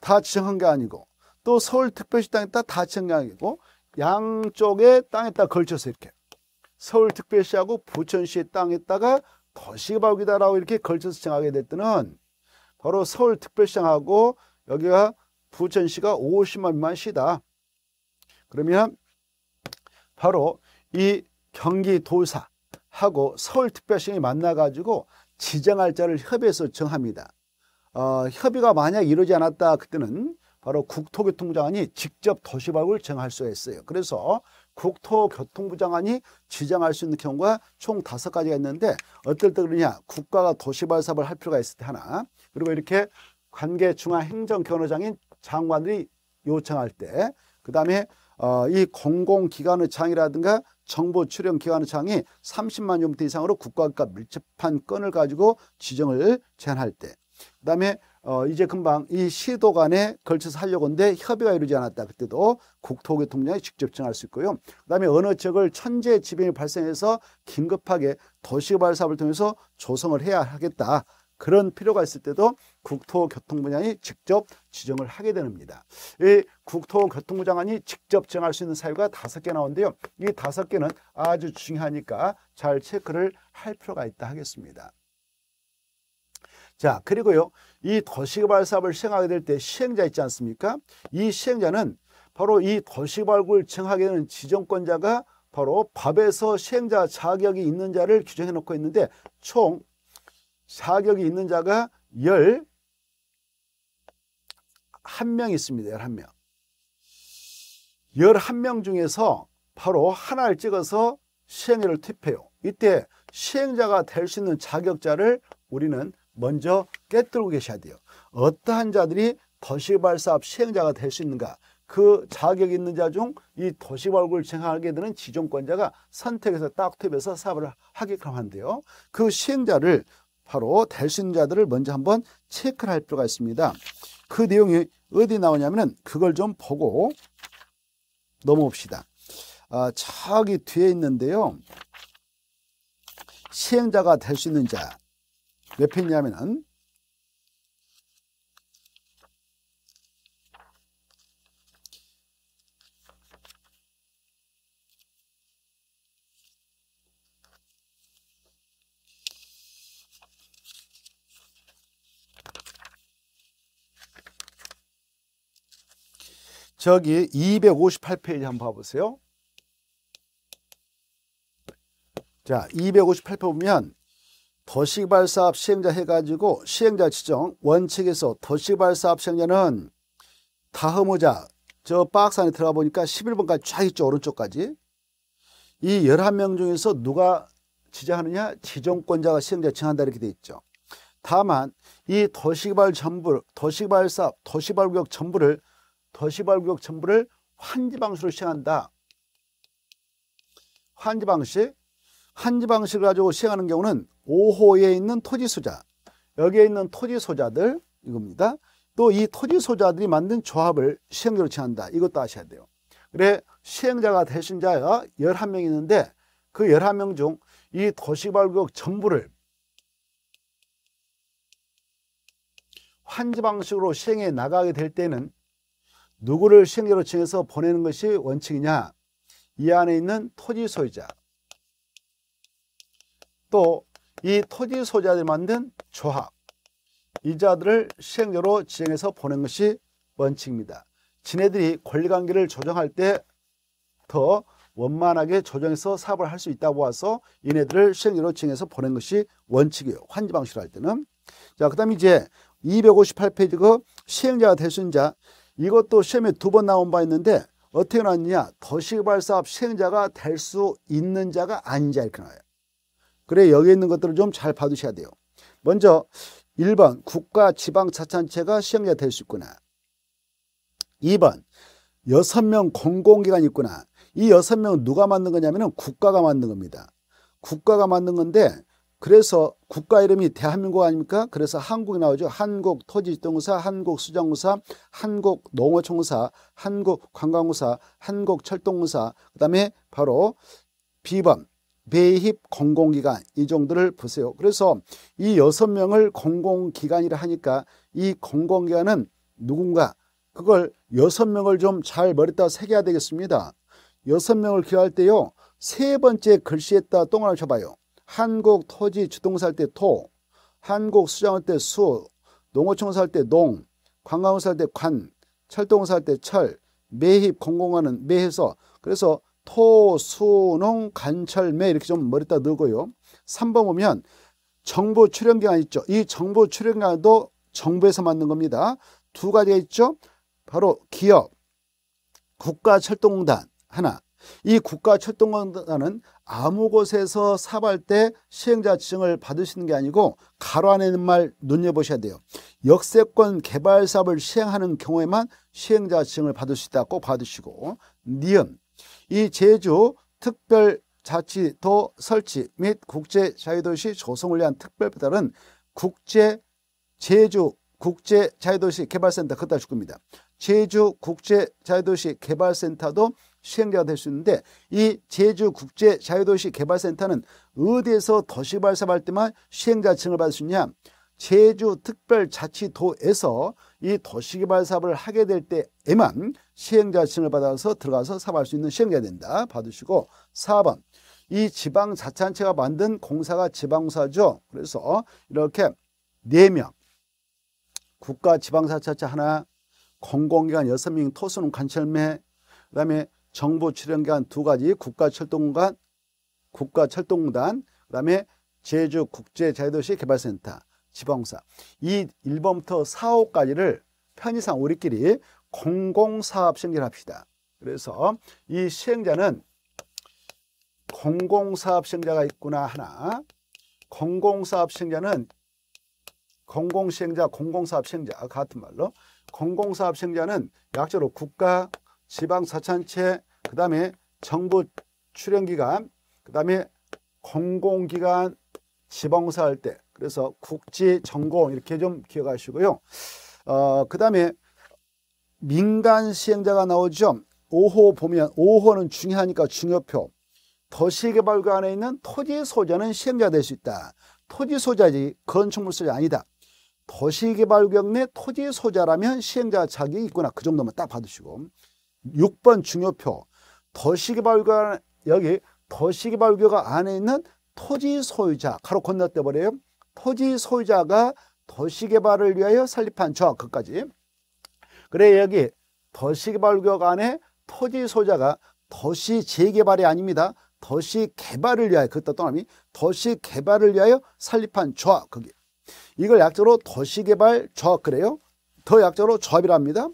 다 지정한 게 아니고 또 서울특별시 땅에다 다 지정한 게 아니고 양쪽에 땅에다 걸쳐서 이렇게 서울특별시하고 부천시의 땅에다가 도시개발구다라고 이렇게 걸쳐서 지정하게 됐 때는 바로 서울특별시장하고 여기가 부천시가 50만 미만 시다. 그러면 바로 이 경기도사하고 서울특별시장이 만나가지고 지정할자를 협의해서 정합니다. 어, 협의가 만약 이루지 않았다 그때는 바로 국토교통부 장관이 직접 도시발굴 정할 수 있어요. 그래서 국토교통부 장관이 지정할 수 있는 경우가 총 다섯 가지가 있는데 어떨 때 그러냐 국가가 도시발사업을 할 필요가 있을 때 하나 그리고 이렇게 관계중앙행정견호장인 장관들이 요청할 때, 그 다음에 어, 이 공공기관의 장이라든가 정보 출연 기관의 장이 30만 용대 이상으로 국가과 밀접한 건을 가지고 지정을 제한할 때, 그 다음에 어, 이제 금방 이 시도 간에 걸쳐서 하려고 하는데 협의가 이루지 않았다. 그때도 국토교통장이 직접 정할 수 있고요. 그다음에 어느 지역을 천재 지변이 발생해서 긴급하게 도시개발사업을 통해서 조성을 해야 하겠다. 그런 필요가 있을 때도 국토교통부 장이 직접 지정을 하게 됩니다. 이 국토교통부 장관이 직접 정할 수 있는 사유가 다섯 개 나오는데요. 이 다섯 개는 아주 중요하니까 잘 체크를 할 필요가 있다 하겠습니다. 자, 그리고요. 이 도시개발 사업을 시행하게 될 때 시행자 있지 않습니까? 이 시행자는 바로 이 도시개발구를 정하게 되는 지정권자가 바로 법에서 시행자 자격이 있는 자를 규정해 놓고 있는데 총 사격이 있는 자가 1 1명 있습니다. 1한 명. 1 1명 중에서 바로 하나를 찍어서 시행자를 투입해요. 이때 시행자가 될 수 있는 자격자를 우리는 먼저 깨뜨리고 계셔야 돼요. 어떠한 자들이 도시발사업 시행자가 될 수 있는가? 그 자격 있는 자 중 이 도시발굴 진행하게 되는 지정권자가 선택해서 딱 투입해서 사업을 하게끔 한대요. 그 시행자를 바로 대신자들을 먼저 한번 체크를 할 필요가 있습니다. 그 내용이 어디 나오냐면은 그걸 좀 보고 넘어옵시다. 아, 저기 뒤에 있는데요. 시행자가 될 수 있는 자. 몇 편이냐면은 저기 258페이지 한번 봐보세요. 자, 258페 보면 도시발사업 시행자 해가지고 시행자 지정 원칙에서 도시발사업 시행자는 다흐모자 저 박스 안에 들어가 보니까 11번까지 쫙 있죠. 오른쪽까지. 이 11명 중에서 누가 지정하느냐? 지정권자가 시행자 지정한다 이렇게 돼 있죠. 다만 이 도시개발 전부, 도시개발 사업, 도시발구역 전부를 도시발구역 첨부를 환지방식으로 시행한다. 환지방식 환지방식을 가지고 시행하는 경우는 5호에 있는 토지소자 여기에 있는 토지소자들 이겁니다. 또 이 토지소자들이 만든 조합을 시행대로 취한다. 이것도 아셔야 돼요. 그래 시행자가 대신자가 11명이 있는데 그 11명 중 이 도시발구역 전부를 환지방식으로 시행해 나가게 될 때는 누구를 시행계로 칭해서 보내는 것이 원칙이냐? 이 안에 있는 토지 소유자 또 이 토지 소유자들이 만든 조합 이자들을 시행료로 지정해서 보낸 것이 원칙입니다. 지네들이 권리관계를 조정할 때 더 원만하게 조정해서 사업을 할 수 있다고 봐서 이네들을 시행료로 지정해서 보낸 것이 원칙이에요. 환지 방식으로 할 때는. 자, 그다음 이제 258페이지 그 시행자와 대순자 이것도 시험에 두 번 나온 바 있는데 어떻게 나왔느냐 도시개발사업 시행자가 될 수 있는 자가 아닌 자 이렇게 나와요 그래 여기 있는 것들을 좀 잘 봐두셔야 돼요 먼저 1번 국가 지방자치체가 시행자 될수 있구나 2번 6명 공공기관이 있구나 이 6명 은 누가 만든 거냐면 국가가 만든 겁니다 국가가 만든 건데 그래서 국가 이름이 대한민국 아닙니까? 그래서 한국이 나오죠. 한국 토지지동사, 한국 수정사, 한국 농어총사, 한국 관광사, 공 한국 철동사, 그 다음에 바로 비번, 배입 공공기관 이 정도를 보세요. 그래서 이 여섯 명을 공공기관이라 하니까 이 공공기관은 누군가 그걸 여섯 명을 좀 잘 머리다 새겨야 되겠습니다. 여섯 명을 기할 여 때요. 세 번째 글씨에다 똥을 쳐봐요. 한국 토지 주동 살때 토, 한국 수자원 때 수, 농어촌 살때 농, 관광 사할 때 관, 철동 살때 철, 매입 공공하는 매해서 그래서 토, 수, 농, 간철, 매 이렇게 좀 머리다 넣고요. 3번 보면 정부 출연기관 있죠. 이 정부 출연기관도 정부에서 만든 겁니다. 두 가지가 있죠. 바로 기업, 국가철도공단 하나, 이 국가 철도공단은 아무 곳에서 사발때 시행자 지정을 받으시는 게 아니고 가로 안에 는말 눈여보셔야 돼요. 역세권 개발 사업을 시행하는 경우에만 시행자 지정을 받을 수 있다 꼭 받으시고 니은 이 제주 특별 자치도 설치 및 국제 자유도시 조성을 위한 특별 배달은 국제 제주 국제 자유도시 개발센터 그다 줄 겁니다. 제주 국제 자유도시 개발센터도 시행자가 될 수 있는데 이 제주국제자유도시개발센터는 어디에서 도시발사할 때만 시행자 층을 받을 수 있냐 제주특별자치도에서 이 도시개발 사업을 하게 될 때에만 시행자 층을 받아서 들어가서 사업할 수 있는 시행자 된다 받으시고 4번 이 지방자치단체가 만든 공사가 지방사죠 그래서 이렇게 4명 국가지방자치단체 하나 공공기관 6명 토수는 관찰매그 다음에 정부 출연기관 두 가지 국가철도공단, 국가철도공단, 그 다음에 제주국제자유도시 개발센터, 지방사 이 1번부터 4호까지를 편의상 우리끼리 공공사업 시행자합시다. 그래서 이 시행자는 공공사업 시행자가 있구나 하나 공공사업 시행자는 공공시행자, 공공사업 시행자 같은 말로 공공사업 시행자는 약자로 국가, 지방사찰체그 다음에 정부 출연기관, 그 다음에 공공기관 지방사 할 때, 그래서 국지전공 이렇게 좀 기억하시고요. 어, 그 다음에 민간 시행자가 나오죠. 5호 보면 5호는 중요하니까 중요표. 도시개발구안에 있는 토지 소자는 시행자가 될 수 있다. 토지 소자지 건축물 소자 아니다. 도시개발경내 토지 소자라면 시행자 자격이 있구나. 그 정도만 딱 받으시고. 6번 중요표 더시개발과 여기 더시개발교가 안에 있는 토지 소유자 가로 건너때 버려요. 토지 소유자가 도시개발을 위하여 설립한 저 끝까지 그래 여기 도시개발구역 안에 토지 소유자가 도시 재개발이 아닙니다. 도시 개발을 위하여 그 떠남이 도시 개발을 위하여 설립한 조합 거기 이걸 약자로 도시개발 조합 그래요. 더 약자로 조합이랍니다.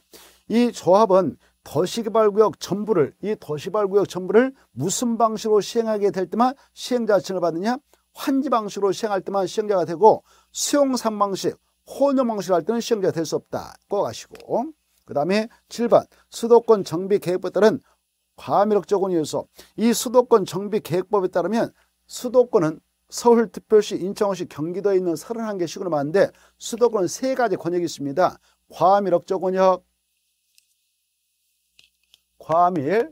이 조합은 도시개발구역 전부를 이 도시개발구역 전부를 무슨 방식으로 시행하게 될 때만 시행자층을 받느냐 환지 방식으로 시행할 때만 시행자가 되고 수용상 방식 혼용 방식을 할 때는 시행자가 될 수 없다 꼭 아시고 그 다음에 7번 수도권 정비 계획법에 따른 과밀력 적건이어서이 수도권 정비 계획법에 따르면 수도권은 서울, 특별시, 인천시, 경기도에 있는 31개 시군을 많은데 수도권은 세가지 권역이 있습니다. 과밀력 적건역 과밀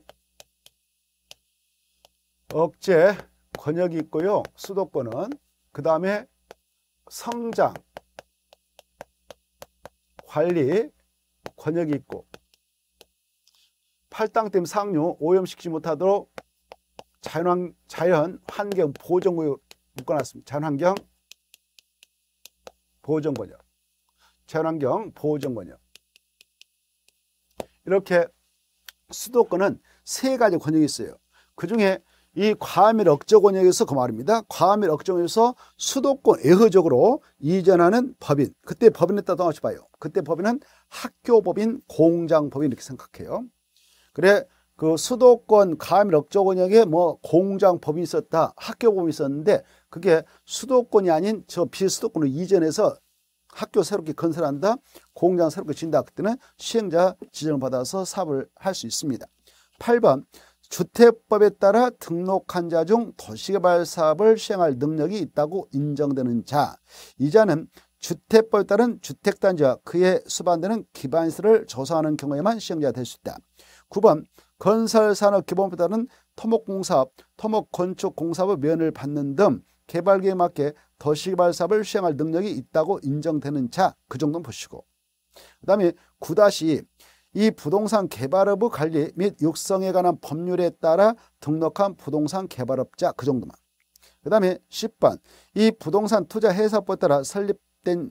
억제 권역이 있고요. 수도권은 그 다음에 성장 관리 권역이 있고 팔당댐 상류 오염시키지 못하도록 자연환, 자연환경 보존구역 묶어놨습니다. 자연환경 보존권역 자연환경 보존권역 이렇게 수도권은 세 가지 권역이 있어요. 그 중에 이 과밀 억제 권역에서 그 말입니다. 과밀 억제에서 수도권 애허적으로 이전하는 법인. 그때 법인에 따라 다시 봐요. 그때 법인은 학교 법인, 공장 법인 이렇게 생각해요. 그래 그 수도권 과밀 억제 권역에 뭐 공장 법인이 있었다, 학교 법인이 있었는데 그게 수도권이 아닌 저 비수도권으로 이전해서 학교 새롭게 건설한다, 공장 새롭게 진다. 그때는 시행자 지정을 받아서 사업을 할 수 있습니다. 8번 주택법에 따라 등록한 자 중 도시개발 사업을 시행할 능력이 있다고 인정되는 자. 이 자는 주택법에 따른 주택단지와 그에 수반되는 기반시설을 조사하는 경우에만 시행자가 될 수 있다. 9번 건설산업기본법에 따른 토목공사업, 토목건축공사업의 면을 받는 등 개발계에 맞게 더시발사업을 수행할 능력이 있다고 인정되는 자 그 정도는 보시고 그 다음에 9-2이 부동산 개발업의 관리 및 육성에 관한 법률에 따라 등록한 부동산 개발업자 그 정도만 그 다음에 10번 이 부동산 투자 회사법에 따라 설립된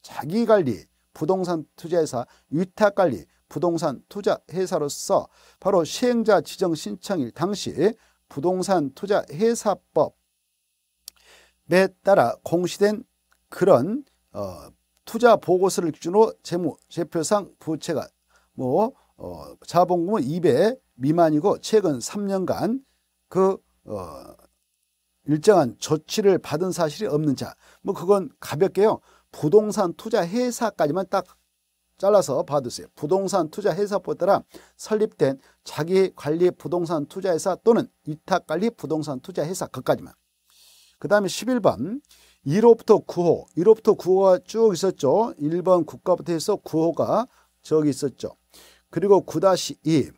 자기관리 부동산 투자회사 위탁관리 부동산 투자회사로서 바로 시행자 지정 신청일 당시 부동산 투자회사법 에 따라 공시된 그런 어, 투자 보고서를 기준으로 재무 제표상 부채가 뭐 어, 자본금은 2배 미만이고 최근 3년간 그 어, 일정한 조치를 받은 사실이 없는 자. 뭐 그건 가볍게요. 부동산 투자 회사까지만 딱 잘라서 봐두세요. 부동산 투자 회사보다 설립된 자기 관리 부동산 투자 회사 또는 이탁 관리 부동산 투자 회사 그까지만. 그 다음에 11번 1호부터 9호 1호부터 9호가 쭉 있었죠. 1번 국가부터 해서 9호가 저기 있었죠. 그리고 9-2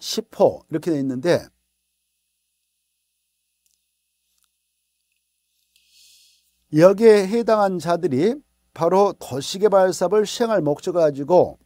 10호 이렇게 돼 있는데 여기에 해당한 자들이 바로 도시개 발사업을 시행할 목적을 가지고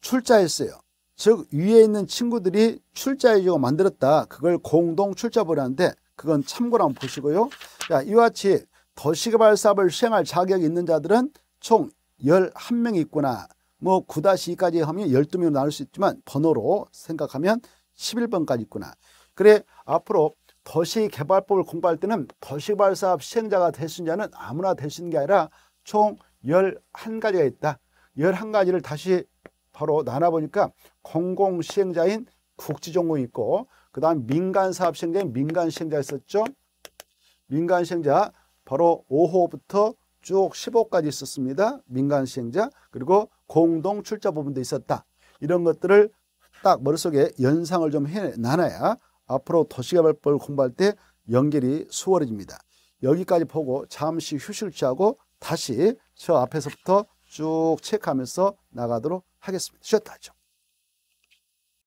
출자했어요. 즉 위에 있는 친구들이 출자해주고 만들었다. 그걸 공동 출자부라는데 그건 참고로 한번 보시고요. 자, 이와 같이 도시개발사업을 시행할 자격이 있는 자들은 총 11명이 있구나. 뭐 9-2까지 하면 12명으로 나눌 수 있지만 번호로 생각하면 11번까지 있구나. 그래 앞으로 도시개발법을 공부할 때는 도시개발사업 시행자가 되신 있는 자는 아무나 될수는게 아니라 총 11가지가 있다. 11가지를 다시 바로 나눠보니까 공공 시행자인 국지정이 있고 그 다음 민간 사업 시행자인 민간 시행자 있었죠. 민간 시행자 바로 5호부터 쭉1 5까지 있었습니다. 민간 시행자 그리고 공동 출자 부분도 있었다. 이런 것들을 딱 머릿속에 연상을 좀 해놔야 앞으로 도시개발법을 공부할 때 연결이 수월해집니다. 여기까지 보고 잠시 휴식을 취하고 다시 저 앞에서부터 쭉 체크하면서 나가도록 하겠습니다. 쉬었다 하죠.